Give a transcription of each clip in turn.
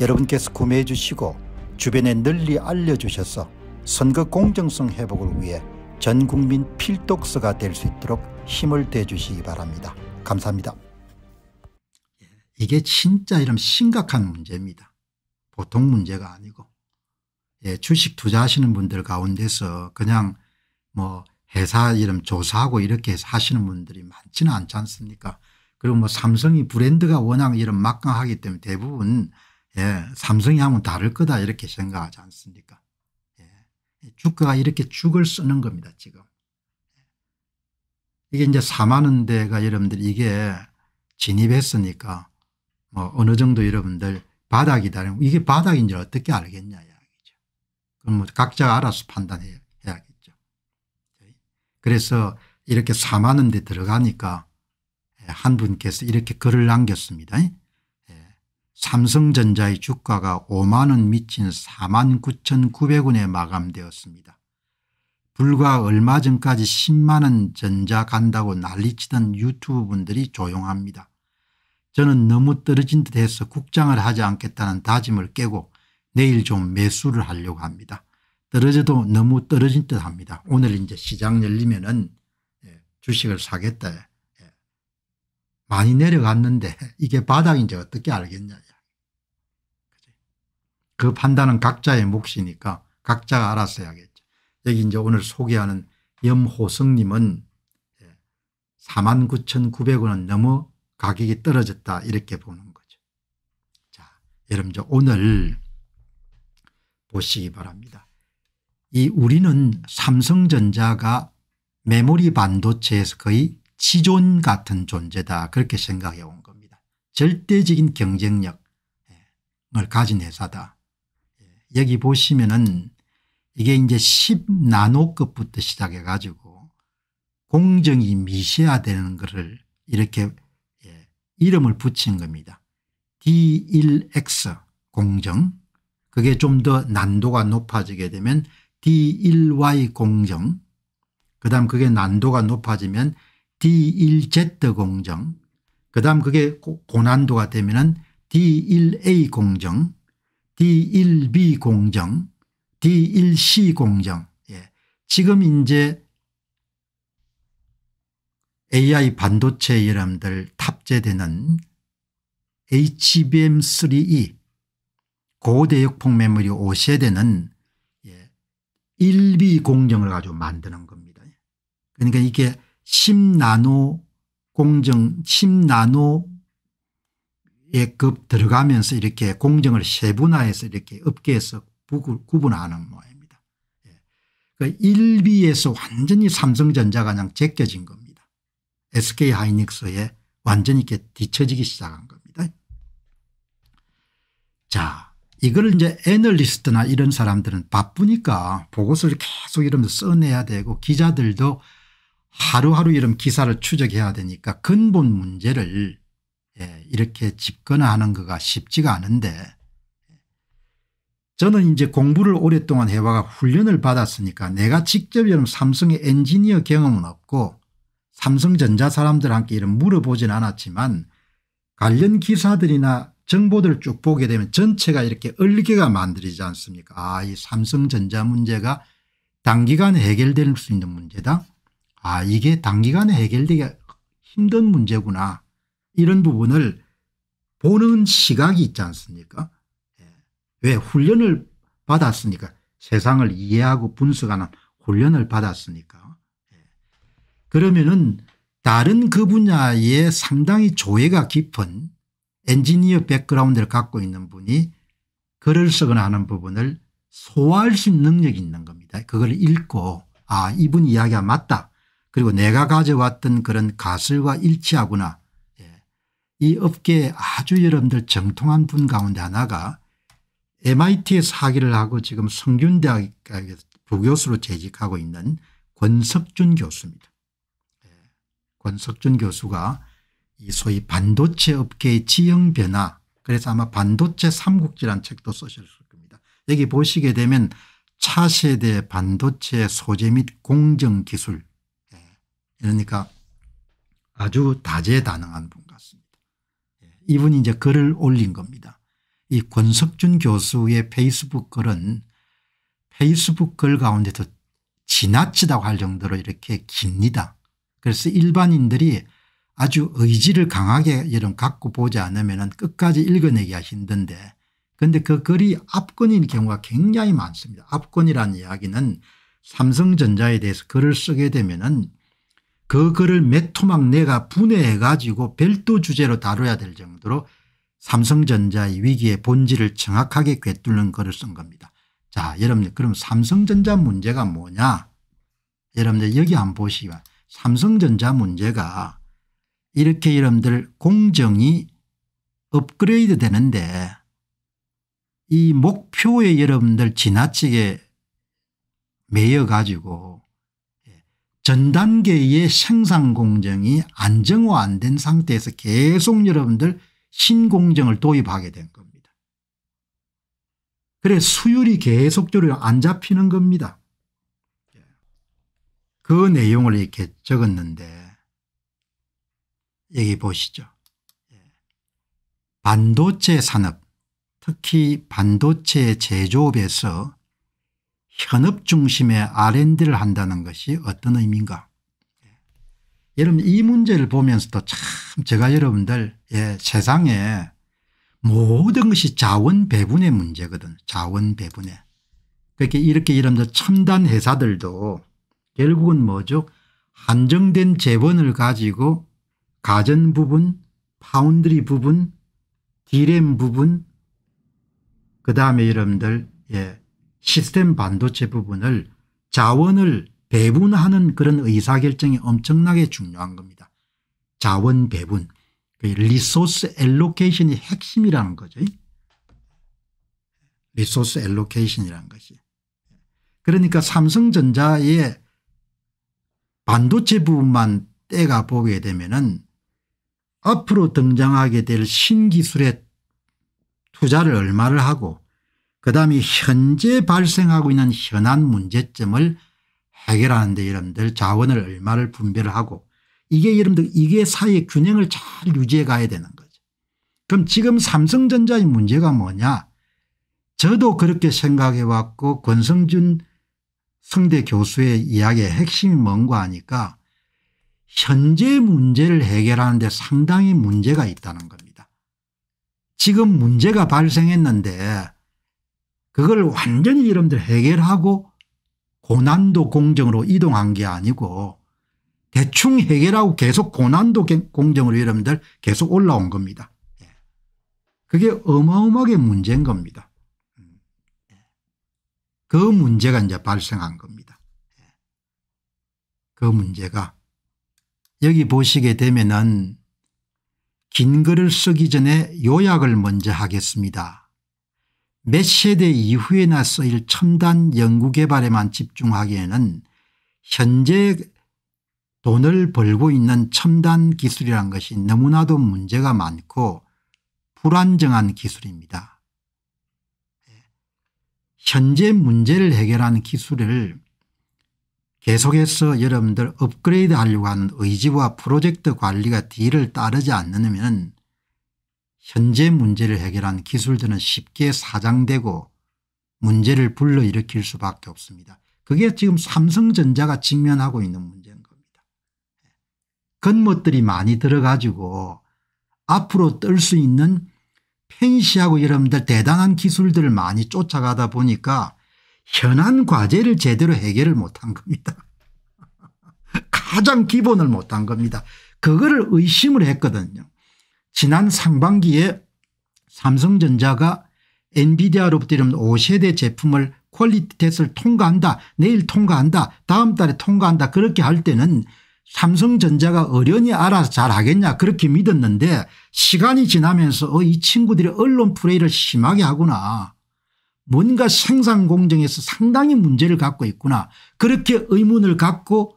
여러분께서 구매해 주시고 주변에 널리 알려주셔서 선거 공정성 회복을 위해 전국민 필독서가 될 수 있도록 힘을 대주시기 바랍니다. 감사합니다. 예, 이게 진짜 이런 심각한 문제입니다. 보통 문제가 아니고 예, 주식 투자하시는 분들 가운데서 그냥 뭐 회사 이름 조사하고 이렇게 하시는 분들이 많지는 않지 않습니까 그리고 뭐 삼성이 브랜드가 워낙 이런 막강하기 때문에 대부분 예, 삼성이 하면 다를 거다 이렇게 생각하지 않습니까 예, 주가가 이렇게 죽을 쓰는 겁니다 지금 이게 이제 4만원 대가 여러분들 이게 진입했으니까 뭐 어느 정도 여러분들 바닥이다 이게 바닥인 줄 어떻게 알겠냐 이야기죠 그럼 뭐 각자 알아서 판단해야겠죠 그래서 이렇게 4만원 대 들어가니까 예, 한 분께서 이렇게 글을 남겼습니다 삼성전자의 주가가 5만 원 미친 4만 9,900원에 마감되었습니다. 불과 얼마 전까지 10만 원 전자 간다고 난리치던 유튜브 분들이 조용합니다. 저는 너무 떨어진 듯 해서 국장을 하지 않겠다는 다짐을 깨고 내일 좀 매수를 하려고 합니다. 떨어져도 너무 떨어진 듯 합니다. 오늘 이제 시장 열리면은 예, 주식을 사겠다 많이 내려갔는데 이게 바닥인지 어떻게 알겠냐. 그 판단은 각자의 몫이니까 각자가 알아서 해야겠죠. 여기 이제 오늘 소개하는 염호성님은 49,900원은 예, 넘어 가격이 떨어졌다 이렇게 보는 거죠. 자, 여러분 저 오늘 보시기 바랍니다. 이 우리는 삼성전자가 메모리 반도체에서 거의 지존 같은 존재다 그렇게 생각해 온 겁니다. 절대적인 경쟁력을 예, 가진 회사다. 예, 여기 보시면은 이게 이제 10나노급부터 시작해 가지고 공정이 미세화되는 것을 이렇게 예, 이름을 붙인 겁니다. D1X 공정 그게 좀 더 난도가 높아지게 되면 D1Y 공정 그 다음 그게 난도가 높아지면 D1Z 공정 그 다음 그게 고난도가 되면 D1A 공정 D1B 공정 D1C 공정 예. 지금 이제 AI 반도체 여러분들 탑재되는 HBM3E e, 고대역폭 메모리 5세대는 1B 예, 공정을 가지고 만드는 겁니다. 그러니까 이게 10나노 공정 10나노의 급 들어가면서 이렇게 공정을 세분화해서 이렇게 업계에서 구분하는 모양입니다. 예. 그 그러니까 1B에서 완전히 삼성전자가 그냥 제껴진 겁니다. SK하이닉스에 완전히 이렇게 뒤처지기 시작한 겁니다. 자 이걸 이제 애널리스트나 이런 사람들은 바쁘니까 보고서를 계속 이러면서 써내야 되고 기자들도 하루하루 이런 기사를 추적해야 되니까 근본 문제를 예, 이렇게 집권하는 거가 쉽지가 않은데 저는 이제 공부를 오랫동안 해와가 훈련을 받았으니까 내가 직접 이런 삼성의 엔지니어 경험은 없고 삼성전자 사람들한테 이런 물어보진 않았지만 관련 기사들이나 정보들 을쭉 보게 되면 전체가 이렇게 얼개가 만들어지지 않습니까 아이 삼성전자 문제가 단기간에 해결될 수 있는 문제다 아 이게 단기간에 해결되기 힘든 문제구나 이런 부분을 보는 시각이 있지 않습니까 예. 왜 훈련을 받았으니까 세상을 이해하고 분석하는 훈련을 받았으니까 예. 그러면은 다른 그 분야에 상당히 조예가 깊은 엔지니어 백그라운드를 갖고 있는 분이 글을 쓰거나 하는 부분을 소화할 수 있는 능력이 있는 겁니다. 그걸 읽고 아 이분 이야기가 맞다 그리고 내가 가져왔던 그런 가설과 일치하구나. 예. 이 업계에 아주 여러분들 정통한 분 가운데 하나가 MIT에서 학위를 하고 지금 성균대학 에서 부교수로 재직하고 있는 권석준 교수입니다. 예. 권석준 교수가 이 소위 반도체 업계의 지형 변화 그래서 아마 반도체 삼국지란 책도 쓰셨을 겁니다. 여기 보시게 되면 차세대 반도체 소재 및 공정기술 그러니까 아주 다재다능한 분 같습니다. 예, 이분이 이제 글을 올린 겁니다. 이 권석준 교수의 페이스북 글은 페이스북 글 가운데도 지나치다고 할 정도로 이렇게 깁니다. 그래서 일반인들이 아주 의지를 강하게 이런 갖고 보지 않으면 끝까지 읽어내기가 힘든데 그런데 그 글이 압권인 경우가 굉장히 많습니다. 압권이라는 이야기는 삼성전자에 대해서 글을 쓰게 되면 은그 글을 몇 토막 내가 분해해 가지고 별도 주제로 다뤄야 될 정도로 삼성전자의 위기의 본질을 정확하게 꿰뚫는 글을 쓴 겁니다. 자 여러분들 그럼 삼성전자 문제가 뭐냐 여러분들 여기 안 보시면 삼성전자 문제가 이렇게 여러분들 공정이 업그레이드 되는데 이 목표에 여러분들 지나치게 매여 가지고 전 단계의 생산 공정이 안정화 안 된 상태에서 계속 여러분들 신공정을 도입하게 된 겁니다. 그래 수율이 계속적으로 안 잡히는 겁니다. 그 내용을 이렇게 적었는데 여기 보시죠. 반도체 산업 특히 반도체 제조업에서 현업 중심의 R&D를 한다는 것이 어떤 의미인가. 예. 여러분 이 문제를 보면서도 참 제가 여러분들 예, 세상에 모든 것이 자원 배분의 문제거든 자원 배분의. 그렇게 이렇게 이러면 첨단 회사들도 결국은 뭐죠 한정된 재원을 가지고 가전 부분 파운드리 부분 디램 부분 그 다음에 여러분들 예, 시스템 반도체 부분을 자원을 배분하는 그런 의사결정이 엄청나게 중요한 겁니다. 자원 배분 그 리소스 엘로케이션이 핵심이라는 거죠. 리소스 엘로케이션이라는 것이. 그러니까 삼성전자의 반도체 부분만 때가 보게 되면은 앞으로 등장하게 될 신기술에 투자를 얼마를 하고 그다음에 현재 발생하고 있는 현안 문제점을 해결하는 데 여러분들 자원을 얼마를 분배하고 이게 여러분들 이게 사회 균형을 잘 유지해 가야 되는 거죠. 그럼 지금 삼성전자의 문제가 뭐냐 저도 그렇게 생각해 왔고 권성준 성대 교수의 이야기의 핵심이 뭔가 하니까 현재 문제를 해결하는데 상당히 문제가 있다는 겁니다. 지금 문제가 발생했는데 그걸 완전히 여러분들 해결하고 고난도 공정으로 이동한 게 아니고 대충 해결하고 계속 고난도 공정으로 여러분들 계속 올라온 겁니다. 예. 그게 어마어마하게 문제인 겁니다. 음. 예. 그 문제가 이제 발생한 겁니다. 예. 그 문제가 여기 보시게 되면은 긴 글을 쓰기 전에 요약을 먼저 하겠습니다. 몇 세대 이후에나 쓰일 첨단 연구개발에만 집중하기에는 현재 돈을 벌고 있는 첨단 기술이란 것이 너무나도 문제가 많고 불안정한 기술입니다. 현재 문제를 해결하 기술을 계속해서 여러분들 업그레이드 하려고 하는 의지와 프로젝트 관리가 뒤를 따르지 않으면 현재 문제를 해결한 기술들은 쉽게 사장되고 문제를 불러일으킬 수밖에 없습니다. 그게 지금 삼성전자가 직면하고 있는 문제인 겁니다. 건못들이 많이 들어가지고 앞으로 뜰 수 있는 펜시하고 여러분들 대단한 기술들을 많이 쫓아가다 보니까 현안 과제를 제대로 해결을 못한 겁니다. 가장 기본을 못한 겁니다. 그거를 의심을 했거든요. 지난 상반기에 삼성전자가 엔비디아로부터 이른 5세대 제품을 퀄리티 테스트를 통과한다 내일 통과한다 다음 달에 통과한다 그렇게 할 때는 삼성전자가 어련히 알아서 잘 하겠냐 그렇게 믿었는데 시간이 지나면서 어, 이 친구들이 언론 플레이를 심하게 하구나 뭔가 생산 공정에서 상당히 문제를 갖고 있구나 그렇게 의문을 갖고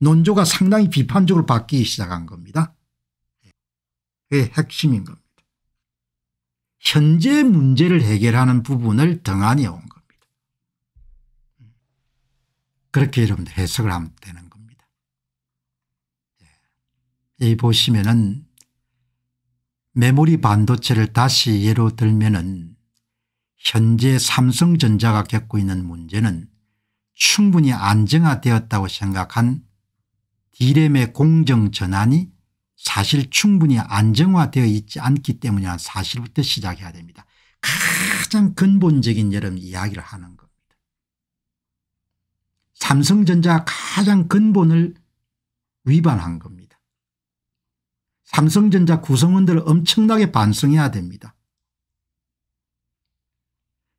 논조가 상당히 비판적으로 바뀌기 시작한 겁니다. 그게 핵심인 겁니다. 현재 문제를 해결하는 부분을 등한히 온 겁니다. 그렇게 여러분들 해석을 하면 되는 겁니다. 예. 이 보시면은 메모리 반도체를 다시 예로 들면은 현재 삼성전자가 겪고 있는 문제는 충분히 안정화되었다고 생각한 디램의 공정 전환이 사실 충분히 안정화되어 있지 않기 때문에 사실부터 시작해야 됩니다. 가장 근본적인 여러분 이야기를 하는 겁니다. 삼성전자 가장 근본을 위반한 겁니다. 삼성전자 구성원들을 엄청나게 반성해야 됩니다.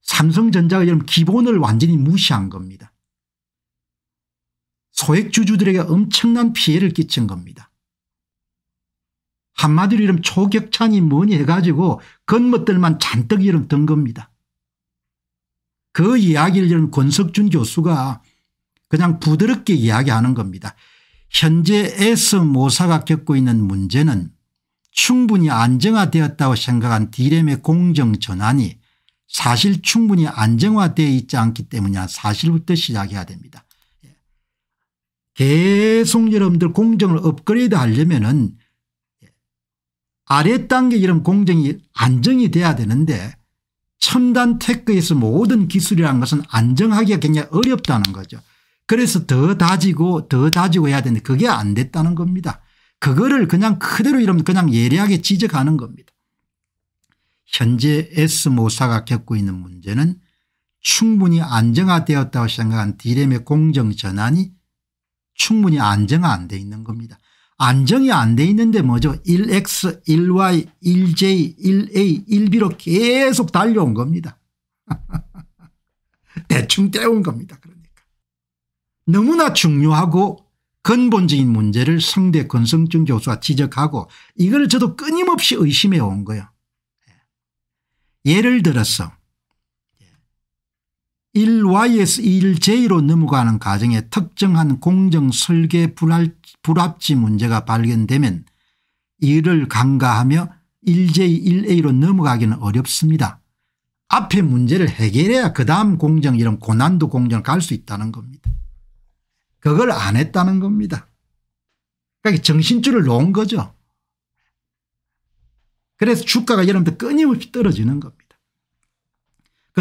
삼성전자가 여러분 기본을 완전히 무시한 겁니다. 소액주주들에게 엄청난 피해를 끼친 겁니다. 한마디로 이름 초격찬이 뭐니 해가지고 건멋들만 잔뜩 이름 든 겁니다. 그 이야기를 이름 권석준 교수가 그냥 부드럽게 이야기하는 겁니다. 현재 S 모사가 겪고 있는 문제는 충분히 안정화되었다고 생각한 디램의 공정전환이 사실 충분히 안정화되어 있지 않기 때문이야 사실부터 시작해야 됩니다. 예. 계속 여러분들 공정을 업그레이드 하려면 은 아랫단계 이런 공정이 안정이 돼야 되는데 첨단 테크에서 모든 기술이라는 것은 안정하기가 굉장히 어렵다는 거죠. 그래서 더 다지고 더 다지고 해야 되는데 그게 안 됐다는 겁니다. 그거를 그냥 그대로 이러면 그냥 예리하게 지적하는 겁니다. 현재 S모사가 겪고 있는 문제는 충분히 안정화되었다고 생각한 디램의 공정 전환이 충분히 안정화 안 돼 있는 겁니다. 안정이 안 돼 있는데 뭐죠 1x 1y 1j 1a 1b로 계속 달려온 겁니다. 대충 때운 겁니다. 그러니까 너무나 중요하고 근본적인 문제를 성대 건성증 교수가 지적하고 이걸 저도 끊임없이 의심해 온 거예요. 예. 예를 들어서 1 y s 서 1j로 넘어가는 과정에 특정한 공정 설계 불합치 문제가 발견되면 이를 간과하며 1j 1a로 넘어가기는 어렵습니다. 앞에 문제를 해결해야 그 다음 공정 이런 고난도 공정을 갈 수 있다는 겁니다. 그걸 안 했다는 겁니다. 그러니까 정신줄을 놓은 거죠. 그래서 주가가 여러분들 끊임없이 떨어지는 겁니다.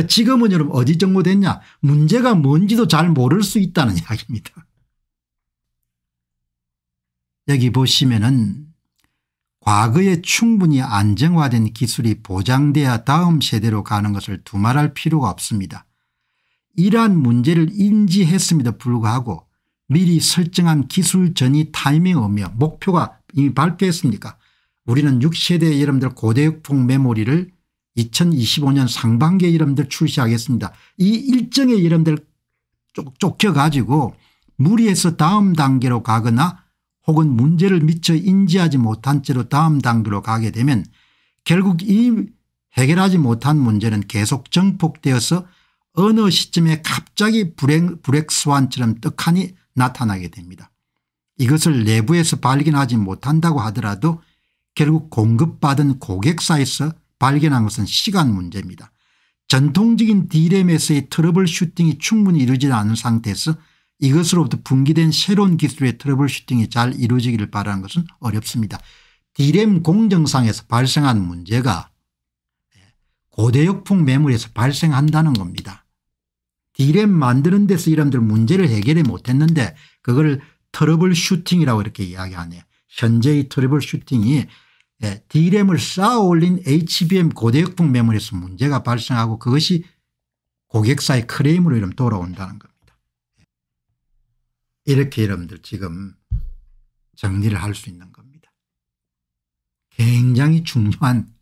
그 지금은 여러분 어디 정보됐냐 문제가 뭔지도 잘 모를 수 있다는 이야기입니다. 여기 보시면은 과거에 충분히 안정화된 기술이 보장돼야 다음 세대로 가는 것을 두말할 필요가 없습니다. 이러한 문제를 인지했음에도 불구하고 미리 설정한 기술 전이 타이밍 오며 목표가 이미 밝게 했습니까 우리는 6세대 여러분들 고대역폭 메모리를 2025년 상반기에 이름들 출시하겠습니다. 이 일정의 이름들 쫓겨가지고 무리해서 다음 단계로 가거나 혹은 문제를 미처 인지하지 못한 채로 다음 단계로 가게 되면 결국 이 해결하지 못한 문제는 계속 정폭되어서 어느 시점에 갑자기 불행, 불핵처럼 떡하니 나타나게 됩니다. 이것을 내부에서 발견하지 못한다고 하더라도 결국 공급받은 고객사에서 발견한 것은 시간 문제입니다. 전통적인 D램에서의 트러블 슈팅이 충분히 이루어지지 않은 상태에서 이것으로부터 분기된 새로운 기술의 트러블 슈팅이 잘 이루어지기를 바라는 것은 어렵습니다. D램 공정상에서 발생한 문제가 예, 고대역풍 매물에서 발생한다는 겁니다. D램 만드는 데서 이람들 문제를 해결해 못했는데 그걸 트러블 슈팅이라고 이렇게 이야기하네요. 현재의 트러블 슈팅이 예, D램을 쌓아 올린 HBM 고대역풍 메모리에서 문제가 발생하고 그것이 고객사의 크레임으로 이름 돌아온다는 겁니다. 이렇게 여러분들 지금 정리를 할 수 있는 겁니다. 굉장히 중요한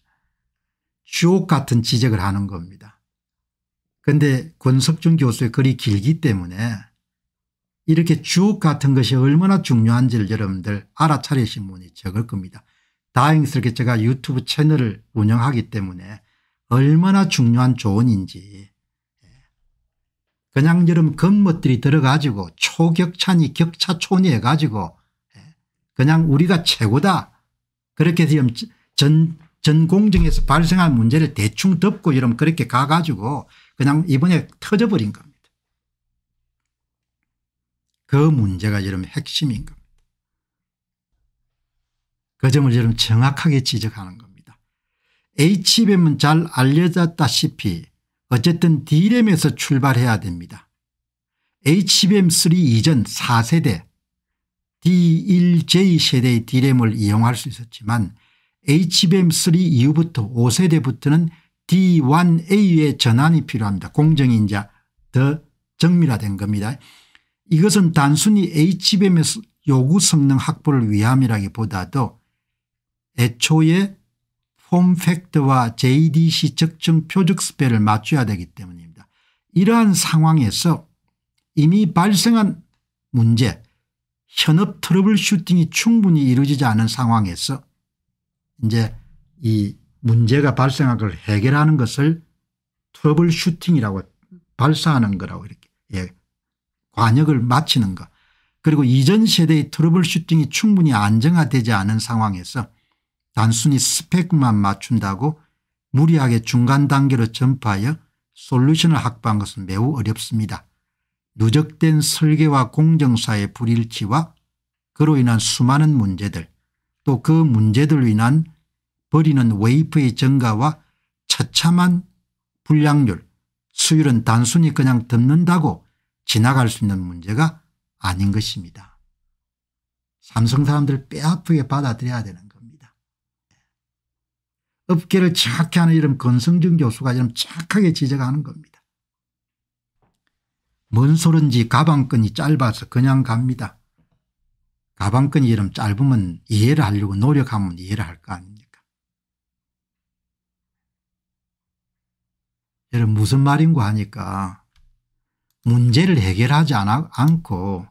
주옥 같은 지적을 하는 겁니다. 그런데 권석준 교수의 글이 길기 때문에 이렇게 주옥 같은 것이 얼마나 중요한지를 여러분들 알아차리신 분이 적을 겁니다. 다행스럽게 제가 유튜브 채널을 운영하기 때문에 얼마나 중요한 조언인지 예. 그냥 여름 겉멋들이 들어가지고 초격차니 격차촌이 해가지고 예. 그냥 우리가 최고다 그렇게 지금 전, 전공정에서 발생한 문제를 대충 덮고 여러면 그렇게 가가지고 그냥 이번에 터져버린 겁니다. 그 문제가 여러면 핵심인 겁니다. 그 점을 여러 정확하게 지적하는 겁니다. HBM은 잘 알려졌다시피 어쨌든 D램에서 출발해야 됩니다. HBM3 이전 4세대 D1J 세대의 D램을 이용할 수 있었지만 HBM3 이후부터 5세대부터는 D1A의 전환이 필요합니다. 공정이 이제 더 정밀화된 겁니다. 이것은 단순히 h b m 에 요구 성능 확보를 위함이라기보다도 애초에 폼팩트와 JDC 적정 표적 스펠을 맞춰야 되기 때문입니다. 이러한 상황에서 이미 발생한 문제 현업 트러블 슈팅이 충분히 이루어지지 않은 상황에서 이제 이 문제가 발생한 걸 해결하는 것을 트러블 슈팅이라고 발사하는 거라고 이렇게 예. 관역을 마치는 것 그리고 이전 세대의 트러블 슈팅이 충분히 안정화되지 않은 상황에서 단순히 스펙만 맞춘다고 무리하게 중간 단계로 전파하여 솔루션을 확보한 것은 매우 어렵습니다. 누적된 설계와 공정사의 불일치와 그로 인한 수많은 문제들 또 그 문제들로 인한 버리는 웨이프의 증가와 처참한 불량률 수율은 단순히 그냥 덮는다고 지나갈 수 있는 문제가 아닌 것입니다. 삼성 사람들 빼앗프게 받아들여야 되는 업계를 착해 하는 이름 건성준 교수가 이런 착하게 지적하는 겁니다. 뭔 소린지 가방끈이 짧아서 그냥 갑니다. 가방끈이 이름 짧으면 이해를 하려고 노력하면 이해를 할 거 아닙니까 여러분 무슨 말인고 하니까 문제를 해결하지 않고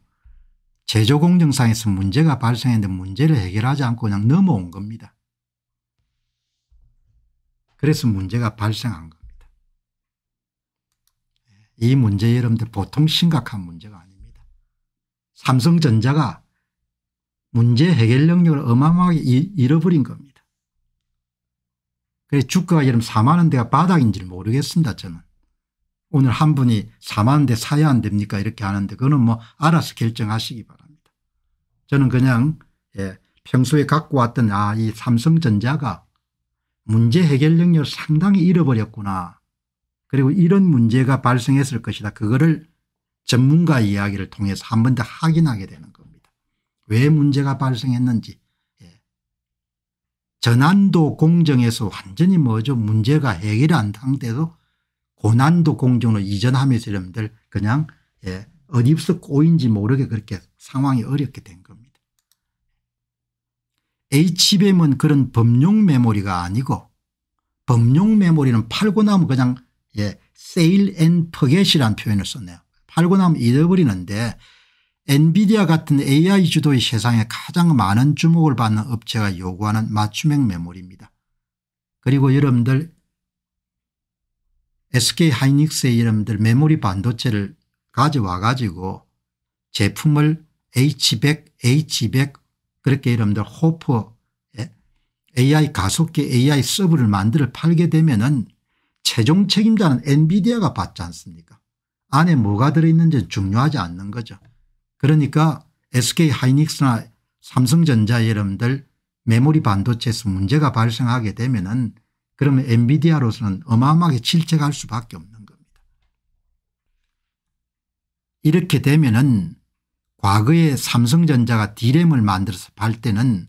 제조공정상에서 문제가 발생했는데 문제를 해결하지 않고 그냥 넘어온 겁니다. 그래서 문제가 발생한 겁니다. 이 문제 여러분들 보통 심각한 문제가 아닙니다. 삼성전자가 문제 해결 능력을 어마어마하게 잃어버린 겁니다. 그래서 주가가 여러분 4만 원대가 바닥인지 모르겠습니다 저는. 오늘 한 분이 4만 원대 사야 안 됩니까 이렇게 하는데 그거는 뭐 알아서 결정하시기 바랍니다. 저는 그냥 예, 평소에 갖고 왔던 아이 삼성전자가 문제 해결 능력을 상당히 잃어버렸구나. 그리고 이런 문제가 발생했을 것이다. 그거를 전문가 이야기를 통해서 한 번 더 확인하게 되는 겁니다. 왜 문제가 발생했는지. 예. 전환도 공정에서 완전히 뭐죠 문제가 해결이 안 상태도 고난도 공정으로 이전하면서 여러분들 그냥 예, 어디서 꼬인지 모르게 그렇게 상황이 어렵게 된 겁니다. HBM은 그런 범용 메모리가 아니고 범용 메모리는 팔고 나면 그냥 예, 세일 앤 포겟이라는 표현을 썼네요. 팔고 나면 잊어버리는데 엔비디아 같은 AI 주도의 세상에 가장 많은 주목을 받는 업체가 요구하는 맞춤형 메모리입니다. 그리고 여러분들 SK하이닉스의 여러분들 메모리 반도체를 가져와 가지고 제품을 H100, e H100, 그렇게 여러분들 호프 예? AI 가속기 AI 서브를 만들어 팔게 되면은 최종 책임자는 엔비디아가 받지 않습니까 안에 뭐가 들어있는지 중요하지 않는 거죠. 그러니까 SK 하이닉스나 삼성전자 여러분들 메모리 반도체에서 문제가 발생하게 되면은 그러면 엔비디아로서는 어마어마하게 질책할 수밖에 없는 겁니다. 이렇게 되면은 과거에 삼성전자가 디램을 만들어서 팔 때는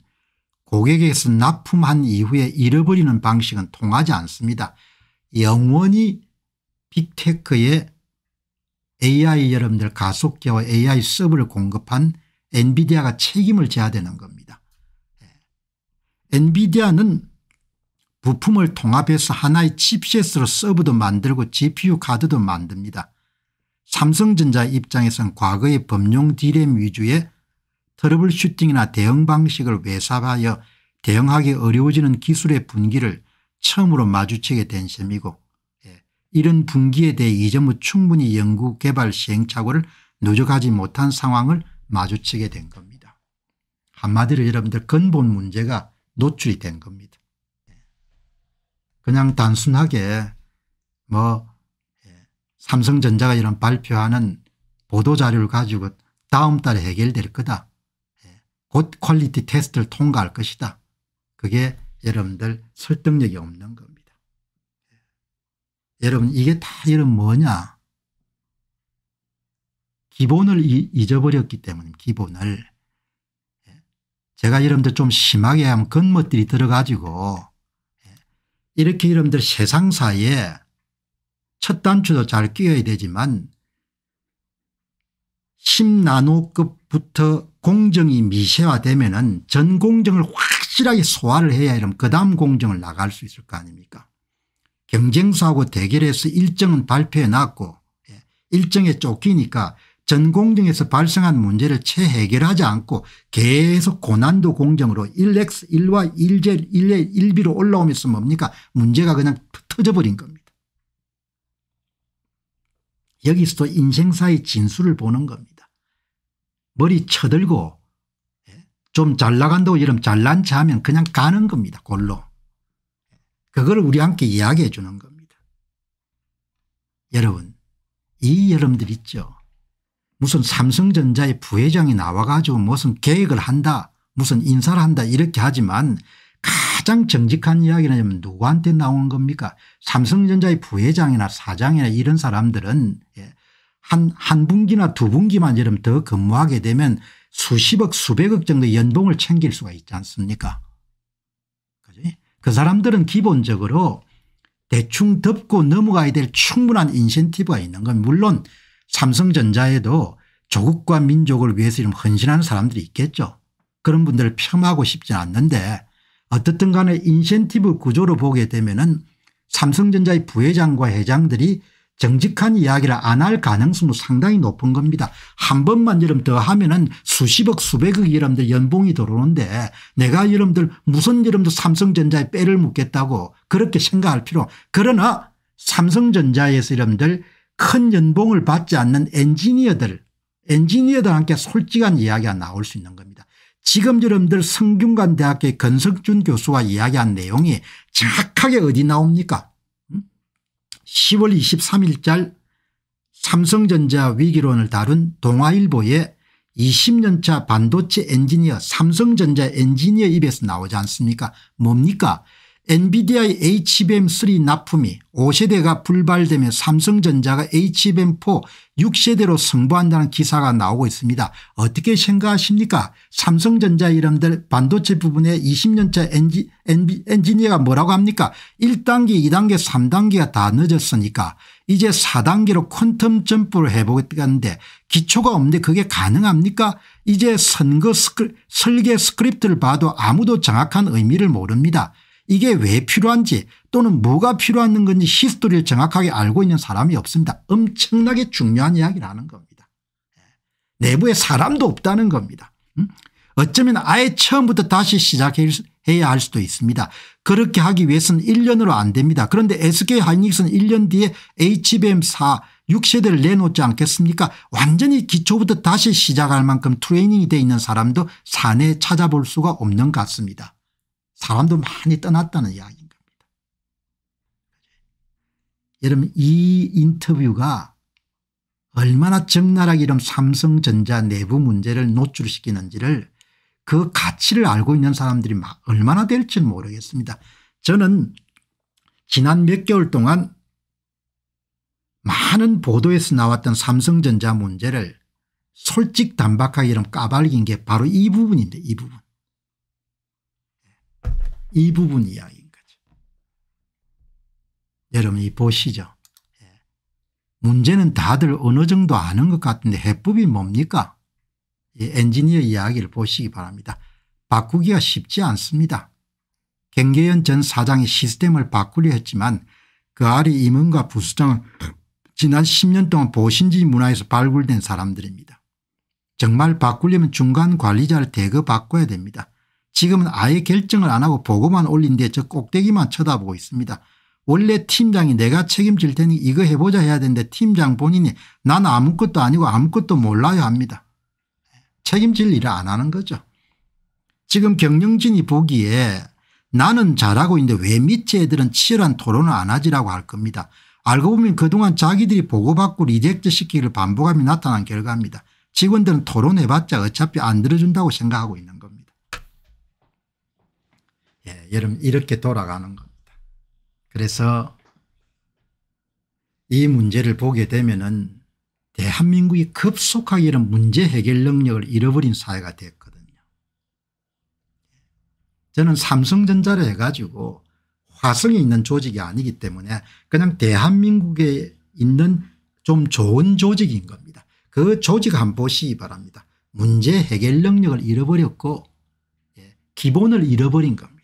고객에게서 납품한 이후에 잃어버리는 방식은 통하지 않습니다. 영원히 빅테크의 AI 여러분들 가속기와 AI 서브를 공급한 엔비디아가 책임을 져야 되는 겁니다. 예. 엔비디아는 부품을 통합해서 하나의 칩셋으로 서브도 만들고 gpu 카드도 만듭니다. 삼성전자 입장에선 과거의 범용 디램 위주의 트러블 슈팅이나 대응 방식을 외사 a 하여 대응하기 어려워지는 기술의 분기를 처음으로 마주치게 된 셈이고 예, 이런 분기에 대해 이전 후 충분히 연구 개발 시행착오를 누적하지 못한 상황을 마주치게 된 겁니다. 한마디로 여러분들 근본 문제가 노출이 된 겁니다. 예, 그냥 단순하게 뭐 삼성전자가 이런 발표하는 보도자료를 가지고 다음 달에 해결될 거다. 예. 곧 퀄리티 테스트를 통과할 것이다. 그게 여러분들 설득력이 없는 겁니다. 예. 여러분 이게 다여러 뭐냐 기본을 잊어버렸기 때문 에 기본을 예. 제가 여러분들 좀 심하게 하면 건멋들이 들어가지고 이렇게 여러분들 세상사에 첫 단추도 잘 끼워야 되지만 10나노급부터 공정이 미세화되면 은전 공정을 확실하게 소화를 해야 이러그 다음 공정을 나갈 수 있을 거 아닙니까 경쟁사하고 대결해서 일정은 발표해 놨고 예, 일정에 쫓기니까 전 공정에서 발생한 문제를 채 해결하지 않고 계속 고난도 공정으로 1x, 1와 1제, 1의 1비로 올라오면서 뭡니까 문제가 그냥 터져버린 겁니다. 여기서도 인생사의 진수를 보는 겁니다. 머리 쳐들고 예, 좀잘 나간다고 이러면 잘난 체 하면 그냥 가는 겁니다. 골로. 그걸 우리 함께 이야기해 주는 겁니다. 여러분 이 여러분들 있죠. 무슨 삼성전자의 부회장이 나와가지고 무슨 계획을 한다 무슨 인사를 한다 이렇게 하지만 가장 정직한 이야기는 누구한테 나오는 겁니까 삼성전자의 부회장이나 사장이나 이런 사람들은 예, 한, 한 분기나 두 분기만 이러면 더 근무하게 되면 수십억 수백억 정도 연봉을 챙길 수가 있지 않습니까 그 사람들은 기본적으로 대충 덮고 넘어가야 될 충분한 인센티브가 있는 건 물론 삼성전자에도 조국과 민족을 위해서 헌신하는 사람들이 있겠죠. 그런 분들을 폄하고 싶지 않는데 어떻든 간에 인센티브 구조로 보게 되면은 삼성전자의 부회장과 회장들이 정직한 이야기를 안 할 가능성도 상당히 높은 겁니다. 한 번만 여러분 더 하면은 수십억 수백억 여러분들 연봉이 들어오는데 내가 여러분들 무슨 여러분들 삼성전자에 빼를 묻겠다고 그렇게 생각할 필요 그러나 삼성전자에서 여러분들 큰 연봉을 받지 않는 엔지니어들 엔지니어들한테 솔직한 이야기가 나올 수 있는 겁니다. 지금 여러분들 성균관 대학교의 건석준 교수와 이야기한 내용이 정확하게 어디 나옵니까 10월 2 3일짤 삼성전자 위기론을 다룬 동아일보의 20년차 반도체 엔지니어 삼성전자 엔지니어 입에서 나오지 않습니까 뭡니까 엔비디아의 HBM3 납품이 5세대가 불발되며 삼성전자가 HBM4 6세대로 승부한다는 기사가 나오고 있습니다. 어떻게 생각하십니까 삼성전자 이름들 반도체 부분에 20년차 엔지, 엔비, 엔지니어가 뭐라고 합니까 1단계 2단계 3단계가 다 늦었으니까 이제 4단계로 퀀텀 점프를 해보겠다는데 기초가 없는데 그게 가능합니까 이제 선거 스크 설계 스크립트를 봐도 아무도 정확한 의미를 모릅니다. 이게 왜 필요한지 또는 뭐가 필요한 건지 히스토리를 정확하게 알고 있는 사람이 없습니다. 엄청나게 중요한 이야기라는 겁니다. 예. 내부에 사람도 없다는 겁니다. 음? 어쩌면 아예 처음부터 다시 시작해야 할 수도 있습니다. 그렇게 하기 위해서는 1년으로 안 됩니다. 그런데 SK 하이닉스는 1년 뒤에 HBM4 6세대를 내놓지 않겠습니까 완전히 기초부터 다시 시작할 만큼 트레이닝이 돼 있는 사람도 사내 찾아볼 수가 없는 것 같습니다. 사람도 많이 떠났다는 이야기인 겁니다. 여러분 이 인터뷰가 얼마나 적나라하게 이런 삼성전자 내부 문제를 노출시키는지를 그 가치를 알고 있는 사람들이 얼마나 될지는 모르겠습니다. 저는 지난 몇 개월 동안 많은 보도에서 나왔던 삼성전자 문제를 솔직 담박하게 이런 까발긴 게 바로 이 부분인데 이 부분. 이 부분 이야기인 거죠. 여러분이 보시죠. 예. 문제는 다들 어느 정도 아는 것 같은데 해법이 뭡니까? 엔지니어 이야기를 보시기 바랍니다. 바꾸기가 쉽지 않습니다. 경계현 전 사장이 시스템을 바꾸려 했지만 그 아리 임원과 부수장은 지난 10년 동안 보신지 문화에서 발굴된 사람들입니다. 정말 바꾸려면 중간 관리자를 대거 바꿔야 됩니다. 지금은 아예 결정을 안 하고 보고만 올린 뒤에 저 꼭대기만 쳐다보고 있습니다. 원래 팀장이 내가 책임질 테니 이거 해보자 해야 되는데 팀장 본인이 난 아무것도 아니고 아무것도 몰라요 합니다. 책임질 일을 안 하는 거죠. 지금 경영진이 보기에 나는 잘하고 있는데 왜 밑에 애들은 치열한 토론을 안 하지라고 할 겁니다. 알고 보면 그동안 자기들이 보고받고 리젝트 시키기를 반복하며 나타난 결과입니다. 직원들은 토론해봤자 어차피 안 들어준다고 생각하고 있는 예, 여러분 이렇게 돌아가는 겁니다. 그래서 이 문제를 보게 되면은 대한민국이 급속하게 이런 문제 해결 능력을 잃어버린 사회가 됐거든요. 저는 삼성전자를 해가지고 화성에 있는 조직이 아니기 때문에 그냥 대한민국에 있는 좀 좋은 조직인 겁니다. 그 조직 한번 보시기 바랍니다. 문제 해결 능력을 잃어버렸고 예, 기본을 잃어버린 겁니다.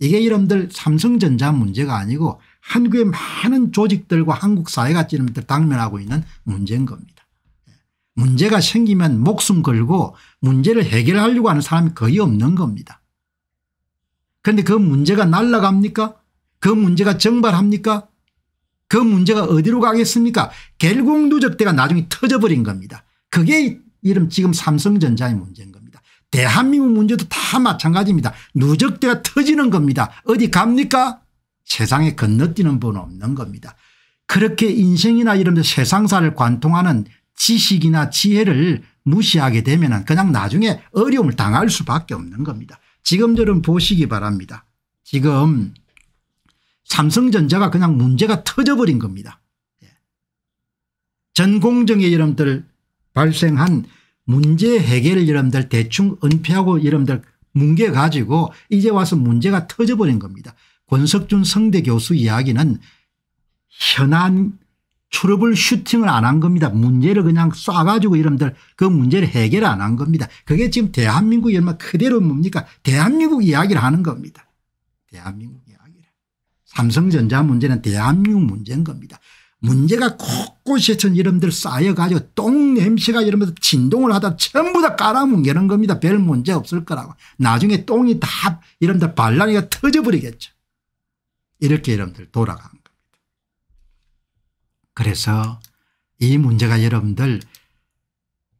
이게 이름들 삼성전자 문제가 아니고 한국의 많은 조직들과 한국 사회가 지금 당면하고 있는 문제인 겁니다. 문제가 생기면 목숨 걸고 문제를 해결하려고 하는 사람이 거의 없는 겁니다. 그런데 그 문제가 날라갑니까 그 문제가 정발합니까 그 문제가 어디로 가겠습니까 결국 누적대가 나중에 터져버린 겁니다. 그게 이름 지금 삼성전자의 문제인 겁니다. 대한민국 문제도 다 마찬가지입니다. 누적대가 터지는 겁니다. 어디 갑니까? 세상에 건너뛰는 분 없는 겁니다. 그렇게 인생이나 이런 세상사를 관통하는 지식이나 지혜를 무시하게 되면 그냥 나중에 어려움을 당할 수밖에 없는 겁니다. 지금 저런 보시기 바랍니다. 지금 삼성전자가 그냥 문제가 터져버린 겁니다. 예. 전공정의 여러분들 발생한 문제 해결을 여러분들 대충 은폐하고 여러분들 뭉개 가지고 이제 와서 문제가 터져버린 겁니다. 권석준 성대 교수 이야기는 현안 출업을 슈팅을 안 한 겁니다. 문제를 그냥 쏴가지고 여러분들 그 문제를 해결 안 한 겁니다. 그게 지금 대한민국 이 얼마 그대로 뭡니까 대한민국 이야기를 하는 겁니다. 대한민국 이야기를. 삼성전자 문제는 대한민국 문제인 겁니다. 문제가 곳곳에서 이름들 쌓여가지고 똥냄새가 이러면서 진동을 하다 전부 다 깔아뭉개는 겁니다. 별 문제 없을 거라고. 나중에 똥이 다 이름들 발란이가 터져버리겠죠. 이렇게 여러분들 돌아간 겁니다. 그래서 이 문제가 여러분들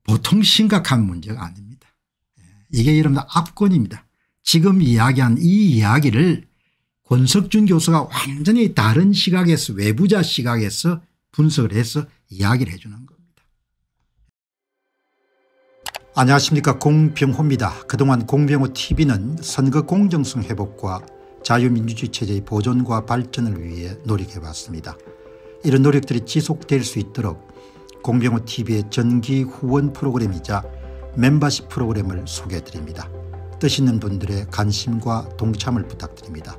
보통 심각한 문제가 아닙니다. 예, 이게 여러분들 압권입니다. 지금 이야기한 이 이야기를 권석준 교수가 완전히 다른 시각에서 외부자 시각에서 분석을 해서 이야기를 해주는 겁니다. 안녕하십니까 공병호입니다. 그동안 공병호 tv는 선거 공정성 회복과 자유민주주의 체제의 보존과 발전을 위해 노력해왔습니다. 이런 노력들이 지속될 수 있도록 공병호 tv의 전기 후원 프로그램이자 멤버십 프로그램을 소개해드립니다. 뜻 있는 분들의 관심과 동참을 부탁드립니다.